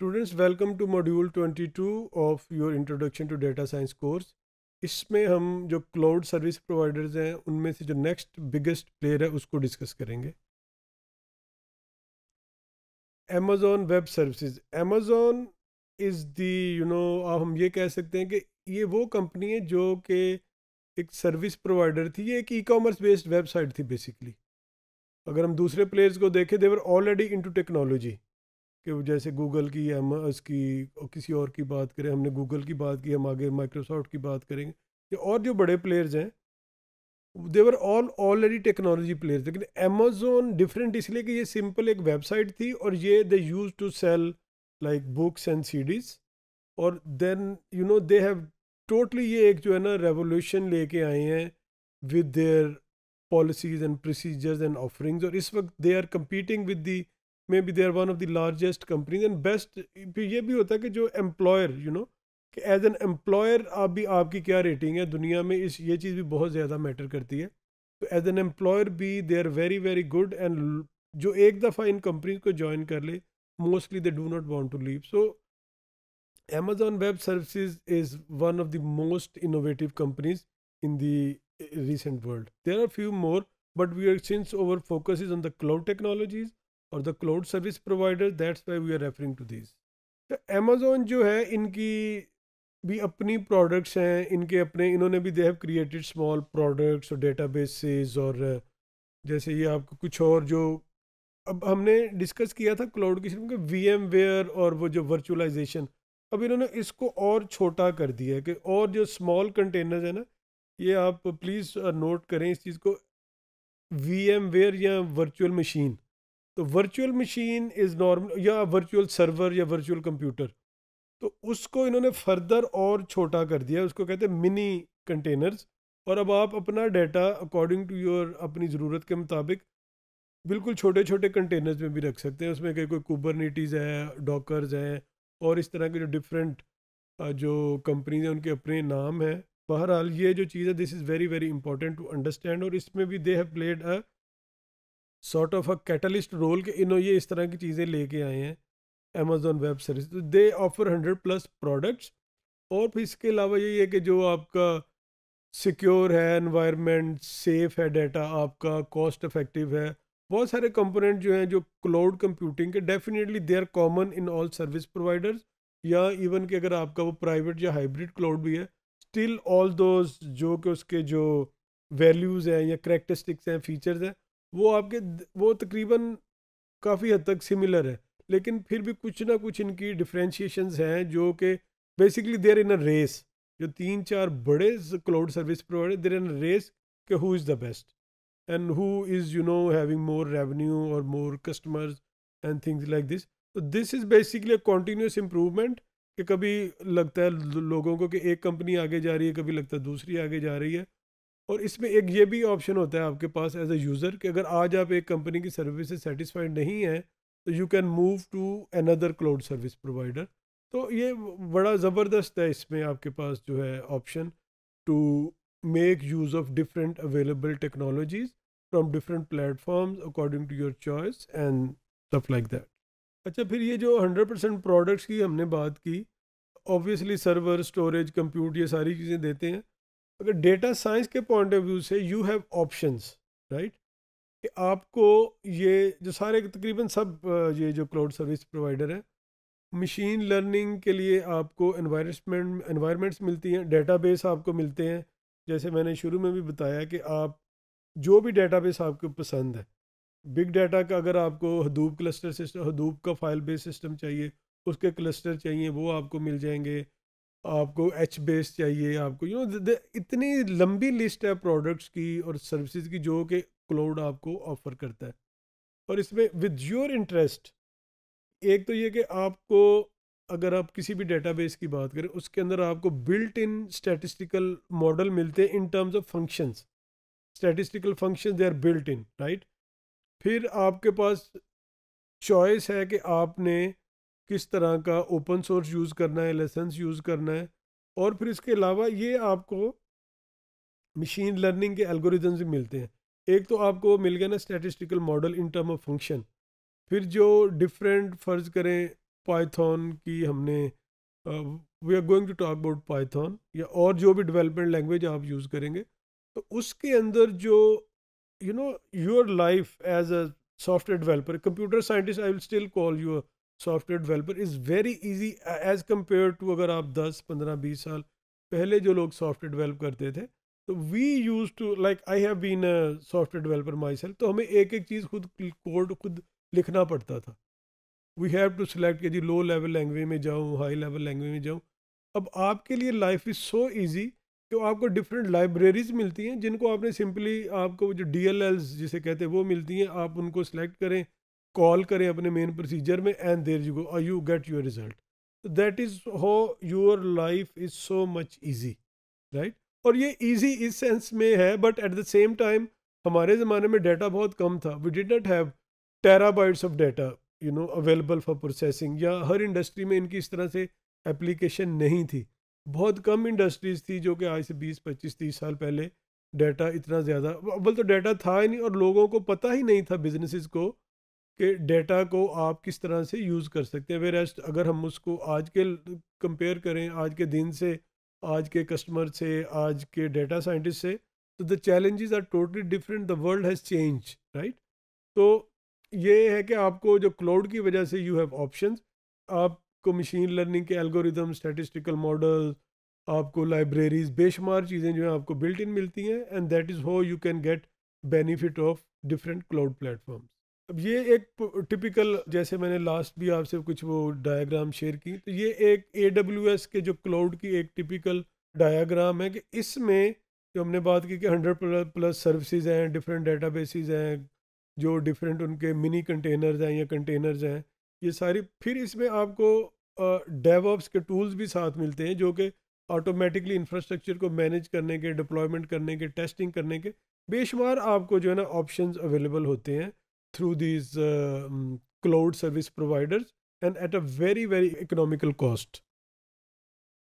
Students welcome to module 22 of your introduction to data science course इसमें हम जो cloud service providers हैं उनमें से जो नेक्स्ट बिगेस्ट प्लेयर है उसको डिस्कस करेंगे Amazon web services Amazon is the you know हम ये कह सकते हैं कि ये वो कंपनी है जो कि एक सर्विस प्रोवाइडर थी ये एक ई कॉमर्स बेस्ड वेबसाइट थी बेसिकली अगर हम दूसरे प्लेयर्स को देखें देवर ऑलरेडी टू टेक्नोलॉजी कि जैसे गूगल की एम की और किसी और की बात करें हमने गूगल की बात की हम आगे माइक्रोसॉफ्ट की बात करेंगे तो और जो बड़े प्लेयर्स हैं they're all already technology players लेकिन अमेजोन डिफरेंट इसलिए कि ये सिंपल एक वेबसाइट थी और ये they used to sell like books and CDs और then you know they have totally ये एक जो है ना रेवोल्यूशन लेके आए हैं with their policies and procedures and offerings और इस वक्त they are competing with the maybe they're one of the largest companies and best ये भी होता है कि जो एम्प्लॉयर यू नो कि एज एन एम्प्लॉयर आप भी आपकी क्या रेटिंग है दुनिया में इस ये चीज़ भी बहुत ज़्यादा मैटर करती है तो एज एन एम्प्लॉयर भी they are very very good and जो एक दफ़ा इन कंपनीज को ज्वाइन कर ले mostly they do not want to leave so Amazon Web Services is one of the most innovative companies in the eh, recent world. There are few more, but we are since our focus is on the cloud technologies और the cloud service provider that's why we are referring to this तो Amazon जो है इनकी भी अपनी products हैं इनके अपने इन्होंने भी they have created small products और डेटा और जैसे ये आपको कुछ और जो अब हमने डिस्कस किया था क्लाउड की सिर्फ वी एम वेयर और वो जो वर्चुअलाइजेशन अब इन्होंने इसको और छोटा कर दिया है कि और जो स्मॉल कंटेनर्स है ना ये आप प्लीज़ नोट uh, करें इस चीज़ को वी एम वेयर या वर्चुअल मशीन तो वर्चुअल मशीन इज़ नॉर्मल या वर्चुअल सर्वर या वर्चुअल कंप्यूटर तो उसको इन्होंने फर्दर और छोटा कर दिया उसको कहते हैं मिनी कंटेनर्स और अब आप अपना डाटा अकॉर्डिंग टू योर अपनी ज़रूरत के मुताबिक बिल्कुल छोटे छोटे कंटेनर्स में भी रख सकते हैं उसमें कहीं कोई कुबरनीटीज़ है डॉकर्स हैं और इस तरह के जो डिफरेंट जो कंपनीज हैं उनके अपने नाम हैं बहरहाल ये जो चीज़ है this is very very important to understand और इसमें भी they have played a sort of a catalyst role के इन्हों ये इस तरह की चीज़ें लेके आए हैं अमेजोन वेब सर्विस तो they offer hundred plus products और फिर इसके अलावा यही है कि जो आपका सिक्योर है एनवायरनमेंट सेफ है डाटा आपका कॉस्ट इफेक्टिव है बहुत सारे कंपोनेंट जो हैं जो क्लाउड कंप्यूटिंग के definitely they are common in all service providers या इवन कि अगर आपका वो प्राइवेट या हाइब्रिड क्लाउड भी है स्टिल ऑल दोज जो कि उसके जो वैल्यूज़ हैं या करेक्टरिस्टिक्स हैं फीचर्स हैं वो आपके वो तकरीबन काफ़ी हद तक सिमिलर है लेकिन फिर भी कुछ ना कुछ इनकी डिफ्रेंशिएशन हैं जो कि basically there in a race जो तीन चार बड़े cloud service provider there in a race कि who is the best and who is you know having more revenue और more customers and things like this तो this is basically a continuous improvement कि कभी लगता है लोगों को कि एक कंपनी आगे जा रही है कभी लगता है दूसरी आगे जा रही है और इसमें एक ये भी ऑप्शन होता है आपके पास एज ए यूज़र कि अगर आज आप एक कंपनी की सर्विस से सेटिस्फाइड नहीं हैं तो you can move to another cloud service provider तो ये बड़ा ज़बरदस्त है इसमें आपके पास जो है option to make use of different available technologies from different platforms according to your choice and stuff like that अच्छा फिर ये जो हंड्रेड परसेंट प्रोडक्ट्स की हमने बात की ऑब्वियसली सर्वर स्टोरेज कंप्यूट ये सारी चीज़ें देते हैं अगर डेटा साइंस के पॉइंट ऑफ व्यू से यू हैव ऑप्शंस राइट कि आपको ये जो सारे तकरीबन सब ये जो क्लाउड सर्विस प्रोवाइडर हैं मशीन लर्निंग के लिए आपको एनवायरमेंट एनवायरमेंट्स मिलती हैं डेटाबेस आपको मिलते हैं जैसे मैंने शुरू में भी बताया कि आप जो भी डेटाबेस आपको पसंद है बिग डाटा का अगर आपको हदूब क्लस्टर सिस्टम हदूब का फाइल बेस सिस्टम चाहिए उसके क्लस्टर चाहिए वो आपको मिल जाएंगे आपको एच बेस चाहिए आपको यू नो इतनी लंबी लिस्ट है प्रोडक्ट्स की और सर्विसेज की जो कि क्लाउड आपको ऑफर करता है और इसमें विद योर इंटरेस्ट एक तो ये कि आपको अगर आप किसी भी डेटाबेस की बात करें उसके अंदर आपको बिल्ट इन स्टैटिस्टिकल मॉडल मिलते हैं in terms of functions statistical function they are built in right फिर आपके पास चॉइस है कि आपने किस तरह का ओपन सोर्स यूज़ करना है लेसन्स यूज़ करना है और फिर इसके अलावा ये आपको मशीन लर्निंग के एल्गोरिदम भी मिलते हैं एक तो आपको मिल गया ना statistical model in term of function फिर जो डिफरेंट फ़र्ज़ करें पाइथन की हमने we are going to talk about Python या और जो भी डेवलपमेंट लैंग्वेज आप यूज़ करेंगे तो उसके अंदर जो you know your life as a software developer computer scientist I will still call your software developer is very easy as compare to अगर आप 10 15 20 साल पहले जो लोग सॉफ्टवेयर डेवलप करते थे तो we used to like I have been a software developer myself तो हमें एक एक चीज़ खुद कोड खुद लिखना पड़ता था वी हैव टू सेलेक्ट कि जी लो लेवल लैंग्वेज में जाऊँ हाई लेवल लैंग्वेज में जाऊँ अब आपके लिए लाइफ इज़ सो ईजी तो आपको डिफरेंट लाइब्रेरीज मिलती हैं जिनको आपने सिंपली आपको जो डी जिसे कहते हैं वो मिलती हैं आप उनको सेलेक्ट करें कॉल करें अपने मेन प्रोसीजर में and there you go you get your result that is how your life is so much easy right और ये ईजी इस सेंस में है but at the same time हमारे ज़माने में डाटा बहुत कम था we did not have bytes of data you know available for processing या हर इंडस्ट्री में इनकी इस तरह से एप्लीकेशन नहीं थी बहुत कम इंडस्ट्रीज थी जो कि आज से 20 25 30 साल पहले डाटा इतना ज़्यादा अव्वल तो डाटा था ही नहीं और लोगों को पता ही नहीं था बिजनेसिस को कि डेटा को आप किस तरह से यूज़ कर सकते हैं वेरेस्ट अगर हम उसको आज के कंपेयर करें आज के दिन से आज के कस्टमर से आज के डेटा साइंटिस्ट से तो the challenges are totally different the world has change right तो ये है कि आपको जो क्लाउड की वजह से यू हैव ऑप्शन आपको मशीन लर्निंग के एल्गोरिदम स्टेटिस्टिकल मॉडल आपको लाइब्रेरीज बेशुमार चीज़ें जो हैं आपको बिल्ट इन मिलती हैं and that is how you can get benefit of different cloud platforms अब ये एक टिपिकल जैसे मैंने लास्ट भी आपसे कुछ वो डायग्राम शेयर की तो ये एक ए के जो क्लाउड की एक टिपिकल डायग्राम है कि इसमें जो हमने बात की कि हंड्रेड प्लस सर्विसेज हैं डिफरेंट डेटाबेसेस हैं जो डिफरेंट उनके मिनी कंटेनर्स हैं या कंटेनर्स हैं ये सारी फिर इसमें आपको डेवऑप्स के टूल्स भी साथ मिलते हैं जो कि ऑटोमेटिकली इंफ्रास्ट्रक्चर को मैनेज करने के डिप्लॉयमेंट करने के टेस्टिंग करने के बेशुमार आपको जो है ना ऑप्शंस अवेलेबल होते हैं through these uh, mm, cloud service providers and at a very very economical cost